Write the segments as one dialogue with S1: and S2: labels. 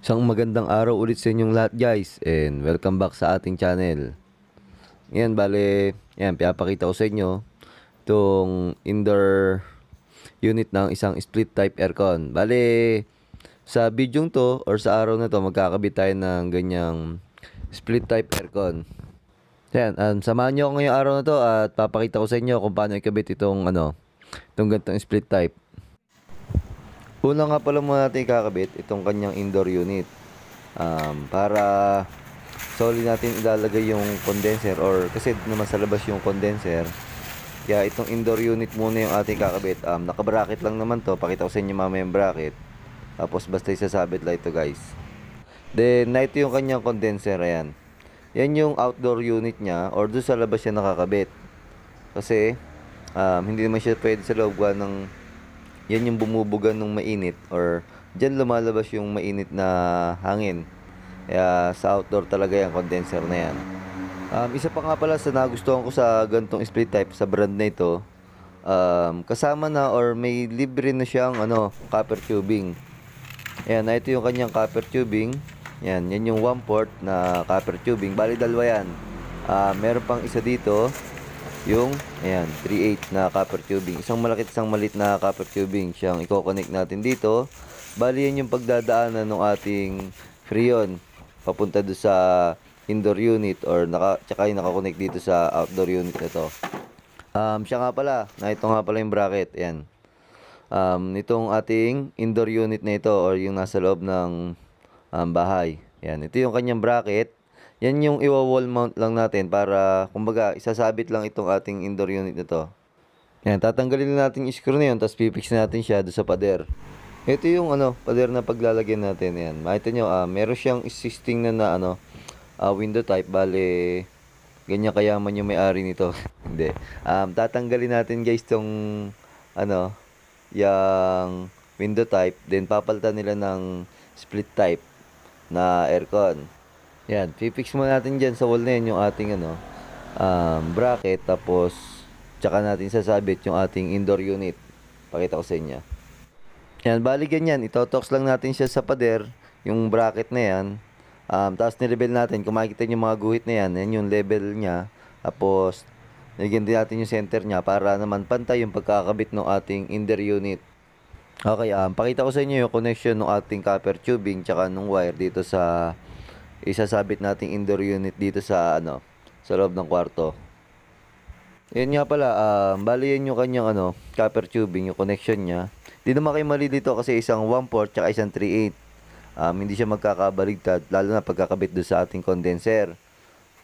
S1: Isang magandang araw ulit sa inyong lahat guys and welcome back sa ating channel. Ngayon bale, Ayan pinapakita ko sa inyo itong indoor unit ng isang split type aircon. Bale, sa video to or sa araw na to magkakabit tayo ng ganyang split type aircon. Yan, um, samahan nyo ako ngayong araw na to at papakita ko sa inyo kung paano ikabit itong ano, itong gantong split type. Una nga pala muna natin kakabit itong kanyang indoor unit. Um, para solid natin ilalagay yung condenser or kasi naman sa labas yung condenser. Kaya itong indoor unit muna yung ating kakabit. Um, nakabracket lang naman to. Pakita ko sa inyo mamaya yung bracket. Tapos basta isasabit lang ito guys. Then, na ito yung kanyang condenser. Ayan. Yan yung outdoor unit niya or doon sa labas siya nakakabit. Kasi, um, hindi naman siya pwede sa loob ng yan yung bumubuga ng mainit or dyan lumalabas yung mainit na hangin. Kaya sa outdoor talaga yan, condenser na yan. Um, isa pa nga pala sa nagustuhan ko sa ganitong split type sa brand na ito, um, kasama na or may libre na siyang ano, copper tubing. Ayan, na ito yung kanyang copper tubing. Yan, yan yung one port na copper tubing. Bali, dalawa yan. Uh, meron pang isa dito yung ayan 38 na copper tubing isang malaki isang maliit na copper tubing siyang i-connect natin dito bali yan yung pagdadaanan ng ating freon papunta do sa indoor unit or naka tsaka yung naka-connect dito sa outdoor unit ito um siya nga pala na ito nga pala yung bracket ayan um nitong ating indoor unit na ito or yung nasa loob ng um, bahay ayan ito yung kanyang bracket yan yung iwa-wall mount lang natin para, kumbaga, isasabit lang itong ating indoor unit na to. Yan, tatanggalin na natin yung screw na yun, tapos pipix natin siya doon sa pader. Ito yung ano, pader na paglalagyan natin. Yan, makita nyo, ah, meron siyang existing na na ano, ah, window type. Bale, ganyan man yung may-ari nito. Hindi. Um, tatanggalin natin guys tong ano, yung window type. Then papalitan nila ng split type na aircon. Yan, pipix mo natin diyan sa wall na yan yung ating ano, um, bracket. Tapos, tsaka natin sasabit yung ating indoor unit. Pakita ko sa inyo. Yan, bali ganyan. Itotox lang natin siya sa pader, yung bracket na yan. Um, tapos nilevel natin, kung makikita nyo mga guhit na yan, yan yung level niya. Tapos, nilagyan din natin yung center niya para naman pantay yung pagkakabit ng ating indoor unit. Okay, um, pakita ko sa inyo yung connection ng ating copper tubing tsaka ng wire dito sa isasabit nating indoor unit dito sa ano sa loob ng kwarto. Yan nga pala, uh, ah, bali yan yung kanyang ano, copper tubing, yung connection niya. Hindi naman kayo mali dito kasi isang 1/4 tsaka isang 3/8. Um, hindi siya magkakabaligtad, lalo na pagkakabit do sa ating condenser.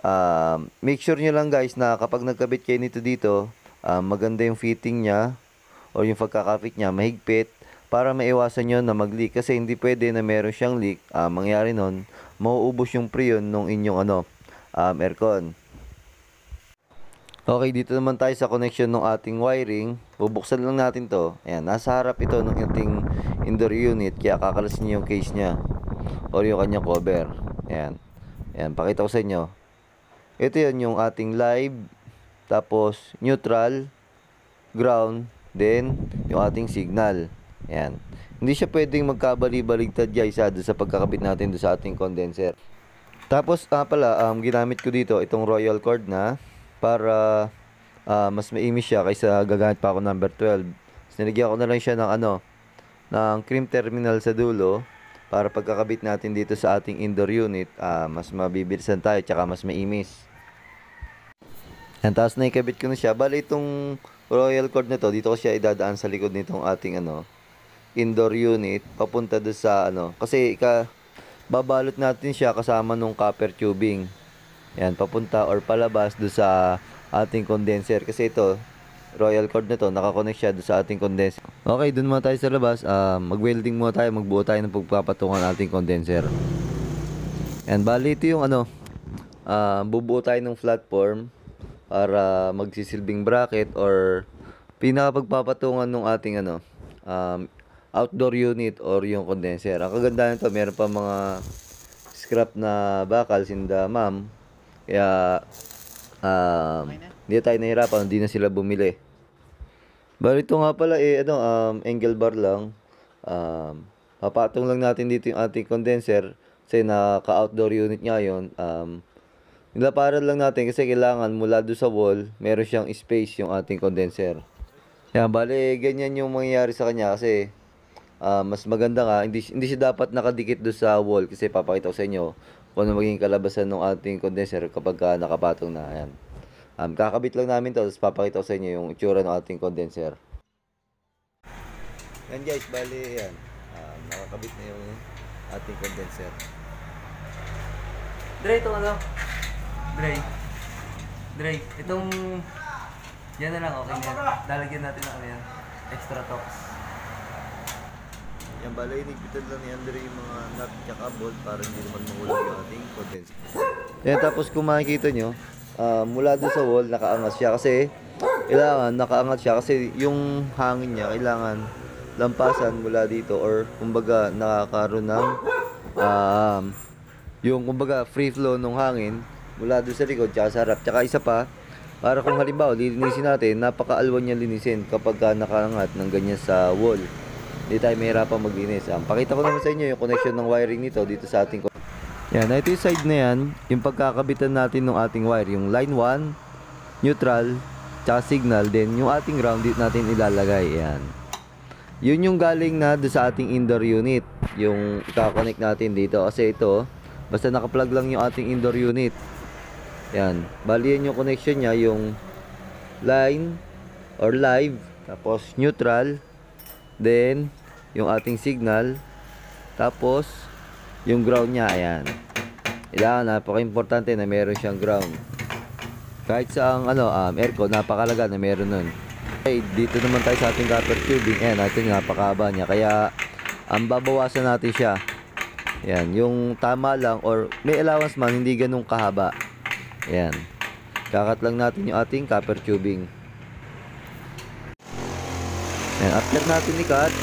S1: Uh, make sure nyo lang guys na kapag nagkabit kayo nito dito, uh, maganda yung fitting niya or yung pagkakapit niya, mahigpit para maiwasan nyo na mag-leak kasi hindi pwede na meron siyang leak, uh, mangyari nun, mauubos yung preon nung inyong ano, um, aircon. Okay, dito naman tayo sa connection ng ating wiring. Bubuksan lang natin to. Ayan, nasa harap ito ng ating indoor unit. Kaya kakalasin niyo yung case niya. Or yung kanyang cover. Ayan. Ayan, pakita ko sa inyo. Ito yun yung ating live. Tapos, neutral, ground, then yung ating signal. Ayan. Hindi siya pwedeng magkabali-baligtad guys ha, sa pagkakabit natin do sa ating condenser. Tapos ah, pala, um, ginamit ko dito itong royal cord na para uh, mas maimi siya kaysa gagamit pa ako number 12. So, ko na lang siya ng ano, ng cream terminal sa dulo para pagkakabit natin dito sa ating indoor unit, uh, mas mabibilisan tayo tsaka mas maimis. And tapos ikabit ko na siya. Bali itong royal cord na to, dito ko siya idadaan sa likod nitong ating ano, indoor unit papunta do sa ano kasi ka babalot natin siya kasama nung copper tubing. Yan, papunta or palabas do sa ating condenser kasi ito royal cord nito to nakakonect siya do sa ating condenser. Okay, doon muna tayo sa labas. Uh, mag-welding muna tayo, magbuo tayo ng pagpapatungan ating condenser. And bali ito yung ano uh, bubuo tayo ng platform para magsisilbing bracket or pinakapagpapatungan ng ating ano um, outdoor unit or yung condenser. Ang kagandahan nito, meron pa mga scrap na bakal sinda ma'am. Kaya um, hindi tayo nahirapan, hindi na sila bumili. Pero ito nga pala eh, ano, um, angle bar lang. Um, papatong lang natin dito yung ating condenser kasi naka-outdoor unit niya yon um, nilaparan lang natin kasi kailangan mula doon sa wall meron siyang space yung ating condenser yan bali ganyan yung mangyayari sa kanya kasi uh, mas maganda nga, hindi, hindi siya dapat nakadikit do sa wall kasi papakita ko sa inyo kung ano magiging kalabasan ng ating condenser kapag uh, nakapatong na. Ayan. Um, kakabit lang namin to, tapos papakita ko sa inyo yung itsura ng ating condenser. Yan guys, bali yan. Um, ah, nakakabit na yung ating condenser. Dre, itong ano? Dre. Dre, itong... Yan na lang, okay na yan. Lalagyan natin ng ano yan. Extra tops. Yan bala, inigpitan lang ni Andre yung mga nut tsaka bolt para hindi naman mahulat yung ating potensi. Yan, tapos kung makikita nyo, uh, mula doon sa wall, nakaangat siya kasi kailangan nakaangat siya kasi yung hangin niya kailangan lampasan mula dito or kumbaga nakakaroon ng um, yung kumbaga free flow ng hangin mula doon sa likod tsaka sa harap tsaka isa pa para kung halimbawa lilinisin natin napakaalwan niya linisin kapag nakaangat ng ganyan sa wall hindi tayo mahirapan maglinis. Um, pakita ko naman sa inyo yung connection ng wiring nito dito sa ating yan, ito yung side na yan, yung pagkakabitan natin ng ating wire, yung line 1, neutral, tsaka signal, then yung ating ground dito natin ilalagay, yan. Yun yung galing na sa ating indoor unit, yung ikakonect natin dito, kasi ito, basta nakaplug lang yung ating indoor unit. Yan, bali yan yung connection niya, yung line, or live, tapos neutral, then yung ating signal. Tapos, yung ground niya, ayan. Kailangan, napaka-importante na meron siyang ground. Kahit sa ang ano, um, aircon, napakalaga na meron nun. Okay, dito naman tayo sa ating copper tubing. Ayan, natin napakaba niya. Kaya, ang babawasan natin siya. Ayan, yung tama lang or may allowance man, hindi ganun kahaba. Ayan. Kakat lang natin yung ating copper tubing. Ayan, upload natin ni Kat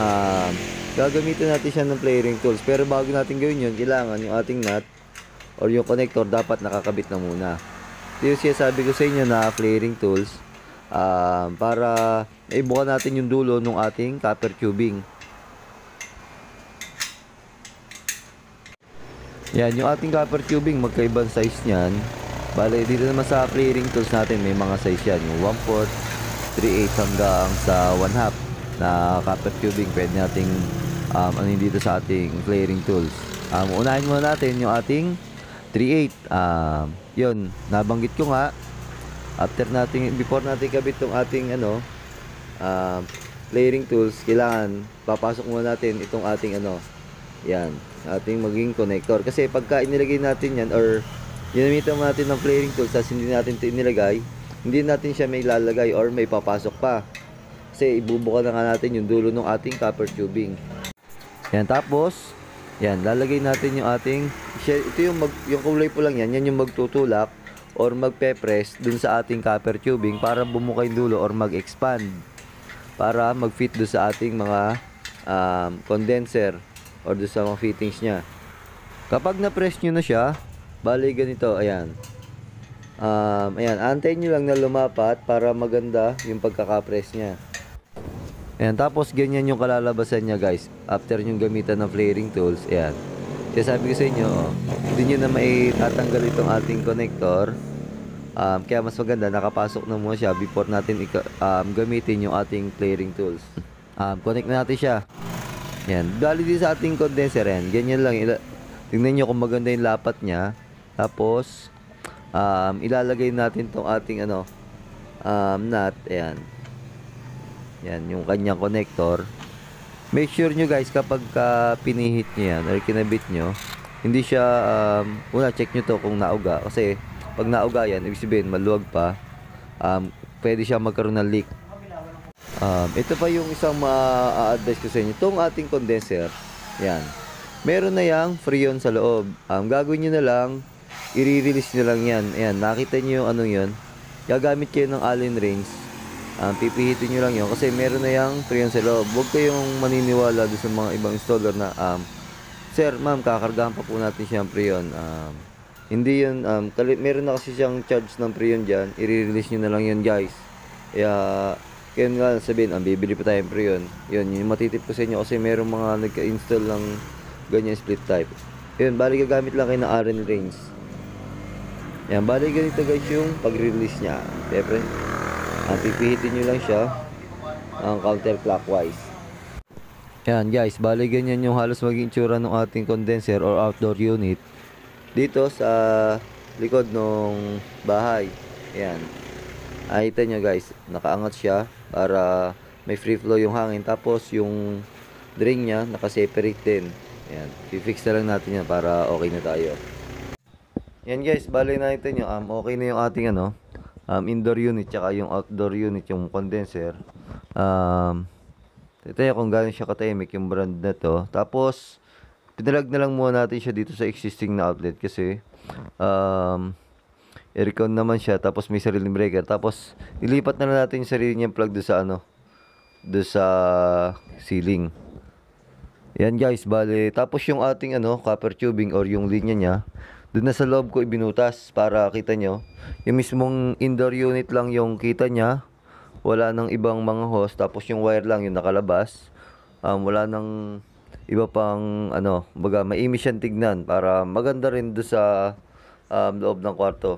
S1: uh, gagamitin natin siya ng flaring tools pero bago natin gawin yun kailangan yung ating nut or yung connector dapat nakakabit na muna ito yung sinasabi ko sa inyo na flaring tools uh, para naibuka natin yung dulo ng ating copper tubing yan yung ating copper tubing magkaibang size nyan bale dito naman sa flaring tools natin may mga size yan yung 1 4 3 8 hanggang sa 1 half na carpet cubing pwede nating um, ano dito sa ating clearing tools um, unahin muna natin yung ating 3.8 um, yun nabanggit ko nga after natin before natin kabit tong ating ano um, layering tools kailangan papasok muna natin itong ating ano yan ating maging connector kasi pagka inilagay natin yan or ginamit natin ng flaring tools tapos hindi natin ito inilagay hindi natin siya may lalagay or may papasok pa kasi ibubuka na nga natin yung dulo ng ating copper tubing. Yan, tapos, yan, lalagay natin yung ating, ito yung, mag, yung kulay po lang yan, yan yung magtutulak or magpe-press dun sa ating copper tubing para bumukay dulo or mag-expand para mag-fit do sa ating mga um, condenser or do sa mga fittings niya. Kapag na-press niyo na siya, bali ganito, ayan. Um, ayan, antay niyo lang na lumapat para maganda yung pagkaka-press niya. Ayan, tapos ganyan yung kalalabasan niya guys. After yung gamitan ng flaring tools, ayan. Kaya sabi ko sa inyo, hindi nyo na maitatanggal itong ating connector. Um, kaya mas maganda, nakapasok na muna siya before natin um, gamitin yung ating flaring tools. Um, connect na natin siya. Yan. Dali din sa ating condenser ayan. Ganyan lang. Tingnan nyo kung maganda yung lapat niya. Tapos, um, ilalagay natin tong ating ano, um, nut. Ayan. Yan, yung kanyang connector. Make sure nyo guys, kapag uh, pinihit nyo yan or kinabit nyo, hindi siya, um, una check nyo to kung nauga. Kasi pag nauga yan, ibig sabihin maluwag pa, um, pwede siya magkaroon ng leak. Um, ito pa yung isang ma-advise ko sa inyo. Itong ating condenser, yan. Meron na yang freon sa loob. Um, gagawin nyo na lang, i-release nyo lang yan. yan nakita nyo yung ano yun. Gagamit kayo ng allen rings uh, pipihitin nyo lang yun kasi meron na yung freon sa loob huwag kayong maniniwala doon sa mga ibang installer na um, sir ma'am kakargahan pa po natin siyang freon um, hindi yun um, meron na kasi siyang charge ng freon dyan i-release nyo na lang yun guys kaya yun nga sabihin ang ah, bibili pa tayong freon yun yung matitip ko sa inyo kasi meron mga nagka-install ng ganyan split type yun bali gagamit lang kayo ng RN range yan bali ganito guys yung pag-release niya syempre ang pipihitin nyo lang siya ang counterclockwise yan guys bali ganyan yung halos maging tsura ng ating condenser or outdoor unit dito sa likod ng bahay yan nakita nyo guys nakaangat siya para may free flow yung hangin tapos yung drain nya nakaseparate din yan fix na lang natin yan para okay na tayo yan guys bali nakita nyo um, okay na yung ating ano um, indoor unit tsaka yung outdoor unit yung condenser um, tayo kung gano'n siya katahimik yung brand na to tapos pinalag na lang muna natin siya dito sa existing na outlet kasi um, aircon naman siya tapos may sariling breaker tapos ilipat na lang natin yung sarili niyang plug do sa ano do sa ceiling yan guys bale tapos yung ating ano copper tubing or yung linya niya doon na sa loob ko ibinutas para kita nyo. Yung mismong indoor unit lang yung kita niya. Wala nang ibang mga host. Tapos yung wire lang yung nakalabas. Um, wala nang iba pang ano, baga maimis siyang tignan para maganda rin do sa um, loob ng kwarto.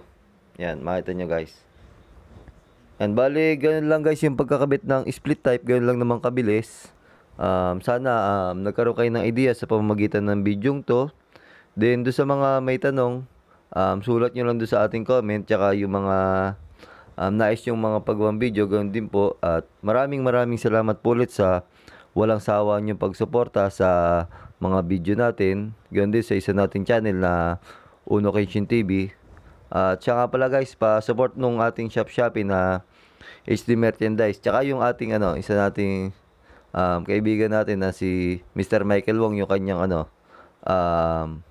S1: Yan, makita nyo guys. And bali, ganun lang guys yung pagkakabit ng split type. Ganun lang naman kabilis. Um, sana um, nagkaroon kayo ng idea sa pamamagitan ng video to. Then, do sa mga may tanong, um, sulat nyo lang do sa ating comment, tsaka yung mga um, nais yung mga pagawang video, ganoon din po. At maraming maraming salamat po ulit sa walang sawa nyo pagsuporta sa mga video natin. Ganoon din sa isa nating channel na Uno Kenshin TV. At uh, tsaka pala guys, pa-support nung ating Shop Shopee na HD Merchandise. Tsaka yung ating ano, isa nating um, kaibigan natin na si Mr. Michael Wong, yung kanyang ano, um,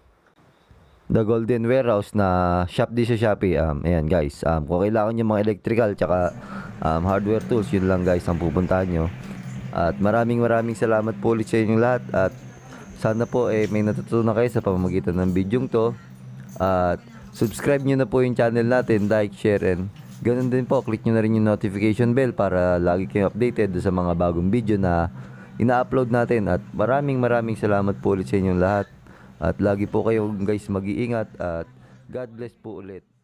S1: the Golden Warehouse na shop di sa Shopee. Um, ayan guys, um, kung kailangan nyo mga electrical tsaka um, hardware tools, yun lang guys ang pupuntahan nyo. At maraming maraming salamat po ulit sa inyong lahat at sana po eh, may natutunan kayo sa pamamagitan ng video to. At subscribe nyo na po yung channel natin, like, share, and ganun din po, click nyo na rin yung notification bell para lagi kayong updated sa mga bagong video na ina-upload natin at maraming maraming salamat po ulit sa inyong lahat. At lagi po kayo guys mag-iingat at God bless po ulit.